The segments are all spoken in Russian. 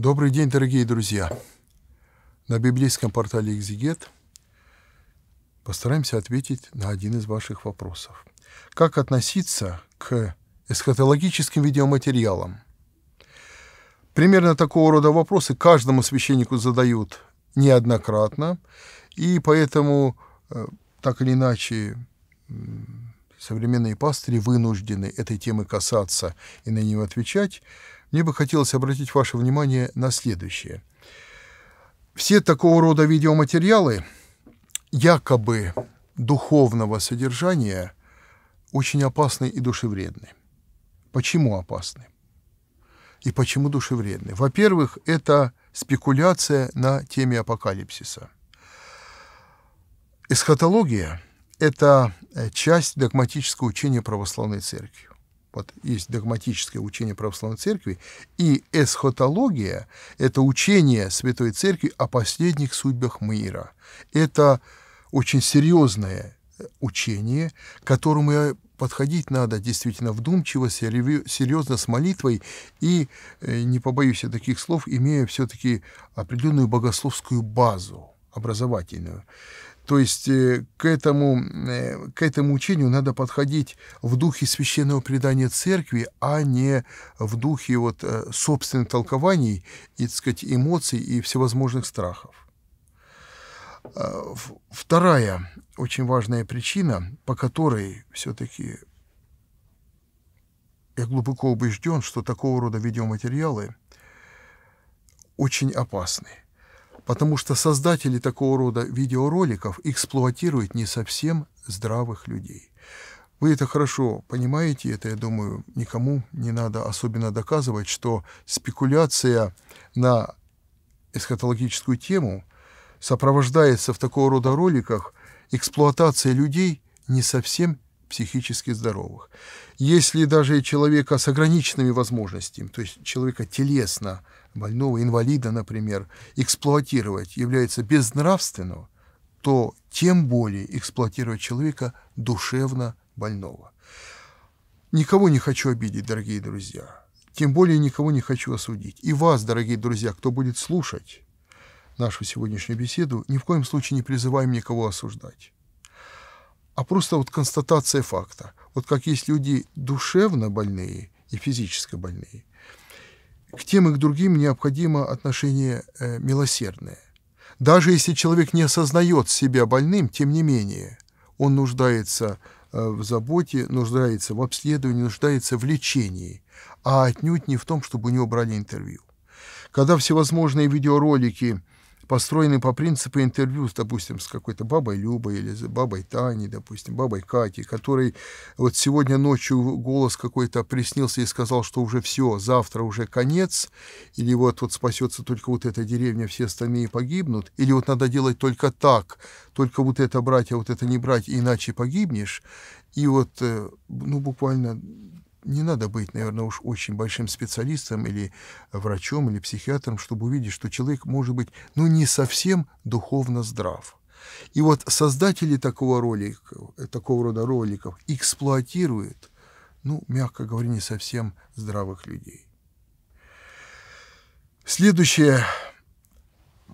Добрый день, дорогие друзья! На библейском портале «Экзигет» постараемся ответить на один из ваших вопросов. Как относиться к эсхатологическим видеоматериалам? Примерно такого рода вопросы каждому священнику задают неоднократно, и поэтому э, так или иначе современные пастыри вынуждены этой темы касаться и на нее отвечать, мне бы хотелось обратить ваше внимание на следующее. Все такого рода видеоматериалы якобы духовного содержания очень опасны и душевредны. Почему опасны? И почему душевредны? Во-первых, это спекуляция на теме апокалипсиса. Эсхатология – это э, часть догматического учения православной церкви вот есть догматическое учение православной церкви, и эсхатология – это учение Святой Церкви о последних судьбах мира. Это очень серьезное э, учение, к которому э, подходить надо действительно вдумчиво, серьезно, с молитвой и, э, не побоюсь я таких слов, имея все-таки определенную богословскую базу образовательную. То есть э, к этому, э, к этому учению надо подходить в духе священного предания церкви, а не в духе вот э, собственных толкований и, так сказать, эмоций и всевозможных страхов. А, вторая очень важная причина, по которой все-таки я глубоко убежден, что такого рода видеоматериалы очень опасны – потому что создатели такого рода видеороликов эксплуатируют не совсем здравых людей. Вы это хорошо понимаете, это, я думаю, никому не надо особенно доказывать, что спекуляция на эсхатологическую тему сопровождается в такого рода роликах эксплуатацией людей не совсем психически здоровых. Если даже человека с ограниченными возможностями, то есть человека телесно больного, инвалида, например, эксплуатировать является безнравственным, то тем более эксплуатировать человека душевно больного. Никого не хочу обидеть, дорогие друзья. Тем более никого не хочу осудить. И вас, дорогие друзья, кто будет слушать нашу сегодняшнюю беседу, ни в коем случае не призываем никого осуждать а просто вот констатация факта. Вот как есть люди душевно больные и физически больные, к тем и к другим необходимо отношение э, милосердное. Даже если человек не осознает себя больным, тем не менее, он нуждается э, в заботе, нуждается в обследовании, нуждается в лечении, а отнюдь не в том, чтобы у него брали интервью. Когда всевозможные видеоролики – построены по принципу интервью, допустим, с какой-то бабой Любой или с бабой Таней, допустим, бабой Катей, который вот сегодня ночью голос какой-то приснился и сказал, что уже все, завтра уже конец, или вот, вот спасется только вот эта деревня, все остальные погибнут, или вот надо делать только так, только вот это брать, а вот это не брать, иначе погибнешь. И вот, э, ну, буквально не надо быть, наверное, уж очень большим специалистом или врачом, или психиатром, чтобы увидеть, что человек может быть, ну, не совсем духовно здрав. И вот создатели такого, ролика, такого рода роликов эксплуатируют, ну, мягко говоря, не совсем здравых людей. Следующая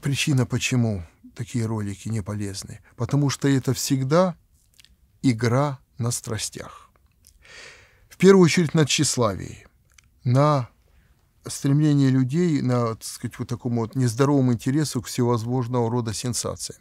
причина, почему такие ролики не полезны. Потому что это всегда игра на страстях в первую очередь на тщеславии, на стремление людей, на, так сказать, вот такому вот нездоровому интересу к всевозможного рода сенсациям.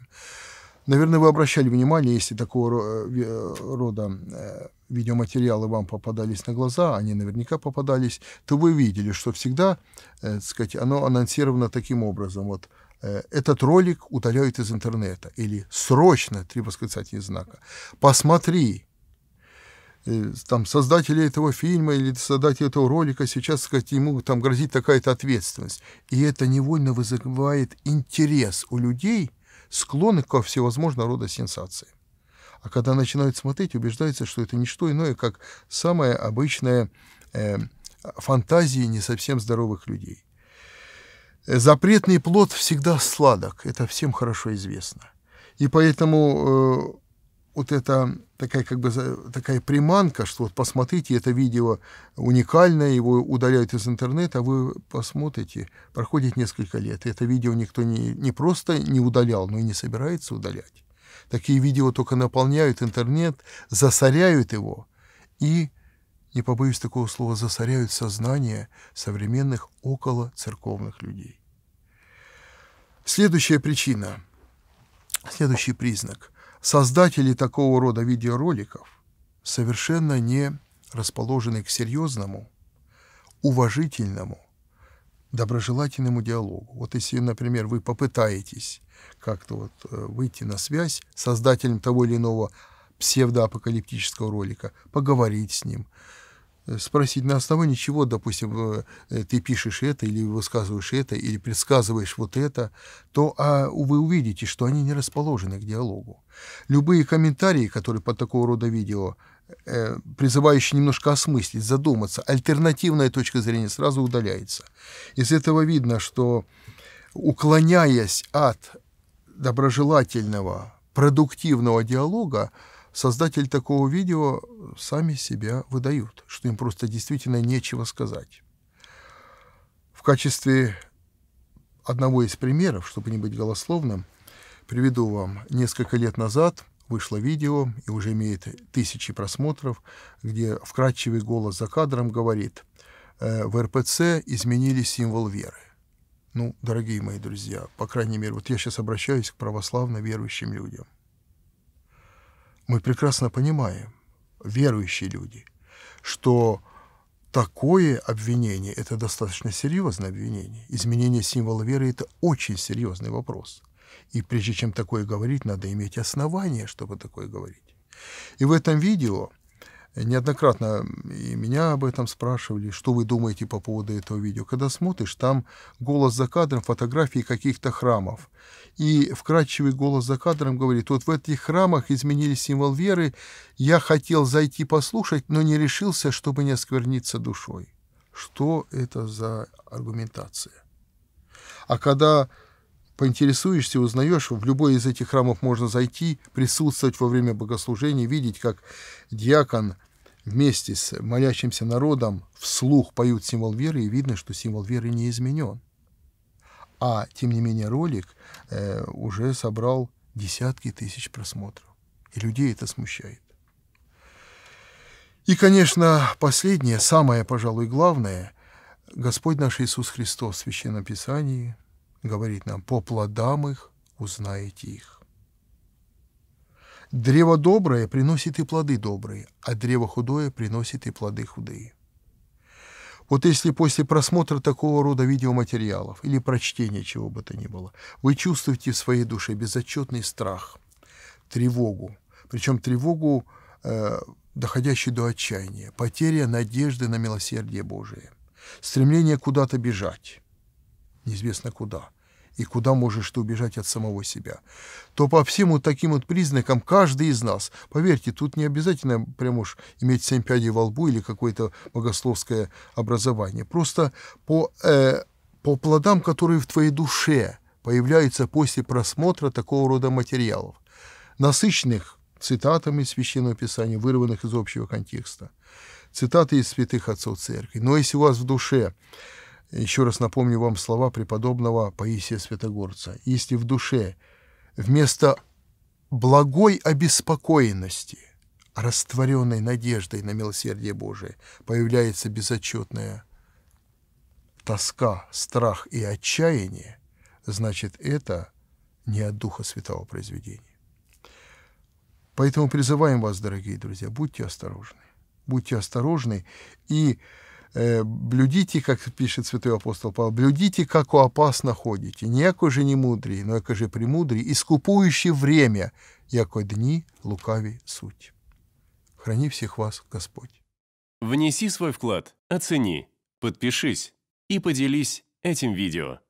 Наверное, вы обращали внимание, если такого э, э, рода э, видеоматериалы вам попадались на глаза, они наверняка попадались, то вы видели, что всегда, так сказать, оно анонсировано таким образом. Вот этот ролик удаляют из интернета. Или срочно, три восклицательных знака. Посмотри, Э, там, создатели этого фильма или создатели этого ролика сейчас, сказать, ему там грозит такая-то ответственность. И это невольно вызывает интерес у людей, склонных ко всевозможного рода сенсации. А когда начинают смотреть, убеждаются, что это не что иное, как самая обычная э, фантазия не совсем здоровых людей. Э, запретный плод всегда сладок, это всем хорошо известно. И поэтому э, вот это такая как бы такая приманка, что вот посмотрите это видео уникальное, его удаляют из интернета, а вы посмотрите, проходит несколько лет, и это видео никто не, не просто не удалял, но и не собирается удалять. Такие видео только наполняют интернет, засоряют его и, не побоюсь такого слова, засоряют сознание современных около церковных людей. Следующая причина, следующий признак – создатели такого рода видеороликов совершенно не расположены к серьезному, уважительному, доброжелательному диалогу. Вот если, например, вы попытаетесь как-то вот э, выйти на связь с создателем того или иного псевдоапокалиптического ролика, поговорить с ним, Э, спросить на основании чего, допустим, э, э, ты пишешь это или высказываешь это, или предсказываешь вот это, то а вы увидите, что они не расположены к диалогу. Любые комментарии, которые под такого рода видео, призывающие немножко осмыслить, задуматься, альтернативная точка зрения сразу удаляется. Из этого видно, что уклоняясь от доброжелательного, продуктивного диалога, создатели такого видео сами себя выдают, что им просто действительно нечего сказать. В качестве одного из примеров, чтобы не быть голословным, приведу вам. Несколько лет назад вышло видео и уже имеет тысячи просмотров, где вкрадчивый голос за кадром говорит «Э, «В РПЦ изменили символ веры». Ну, дорогие мои друзья, по крайней мере, вот я сейчас обращаюсь к православно верующим людям мы прекрасно понимаем, верующие люди, что такое обвинение – это достаточно серьезное обвинение. Изменение символа веры – это очень серьезный вопрос. И прежде чем такое говорить, надо иметь основания, чтобы такое говорить. И в этом видео Неоднократно и меня об этом спрашивали, что вы думаете по поводу этого видео. Когда смотришь, там голос за кадром, фотографии каких-то храмов. И вкрадчивый голос за кадром говорит, вот в этих храмах изменили символ веры, я хотел зайти послушать, но не решился, чтобы не оскверниться душой. Что это за аргументация? А когда Поинтересуешься, узнаешь, в любой из этих храмов можно зайти, присутствовать во время богослужения, видеть, как диакон вместе с молящимся народом вслух поют символ веры, и видно, что символ веры не изменен. А, тем не менее, ролик э, уже собрал десятки тысяч просмотров. И людей это смущает. И, конечно, последнее, самое, пожалуй, главное, Господь наш Иисус Христос в Священном Писании – говорит нам, по плодам их узнаете их. Древо доброе приносит и плоды добрые, а древо худое приносит и плоды худые. Вот если после просмотра такого рода видеоматериалов или прочтения чего бы то ни было, вы чувствуете в своей душе безотчетный страх, тревогу, причем тревогу, э, доходящую до отчаяния, потеря надежды на милосердие Божие, стремление куда-то бежать, неизвестно куда – и куда можешь ты убежать от самого себя, то по всем вот таким вот признакам каждый из нас, поверьте, тут не обязательно прям уж иметь семь пядей во лбу или какое-то богословское образование, просто по, э, по плодам, которые в твоей душе появляются после просмотра такого рода материалов, насыщенных цитатами Священного Писания, вырванных из общего контекста, цитаты из святых отцов Церкви. Но если у вас в душе еще раз напомню вам слова преподобного Паисия Святогорца. Если в душе вместо благой обеспокоенности, растворенной надеждой на милосердие Божие, появляется безотчетная тоска, страх и отчаяние, значит, это не от Духа Святого произведения. Поэтому призываем вас, дорогие друзья, будьте осторожны. Будьте осторожны и Э, блюдите, как пишет святой апостол Павел, блюдите, как у опасно ходите, не яко же не мудрый, но яко же премудрый, искупующий время, яко дни лукави суть. Храни всех вас Господь. Внеси свой вклад, оцени, подпишись и поделись этим видео.